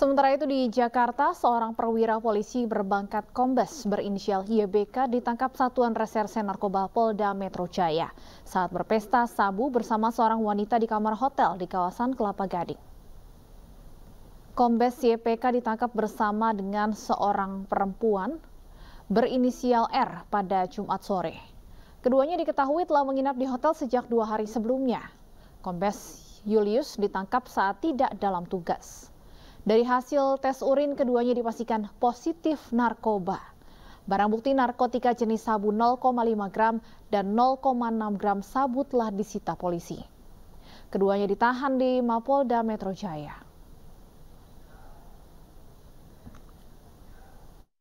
Sementara itu di Jakarta, seorang perwira polisi berbangkat kombes berinisial YBK ditangkap Satuan Reserse Narkoba Polda Metro Jaya saat berpesta sabu bersama seorang wanita di kamar hotel di kawasan Kelapa Gading. Kombes YPK ditangkap bersama dengan seorang perempuan berinisial R pada Jumat sore. Keduanya diketahui telah menginap di hotel sejak dua hari sebelumnya. Kombes Julius ditangkap saat tidak dalam tugas. Dari hasil tes urin keduanya dipastikan positif narkoba. Barang bukti narkotika jenis sabu 0,5 gram dan 0,6 gram sabu telah disita polisi. Keduanya ditahan di Mapolda Metro Jaya.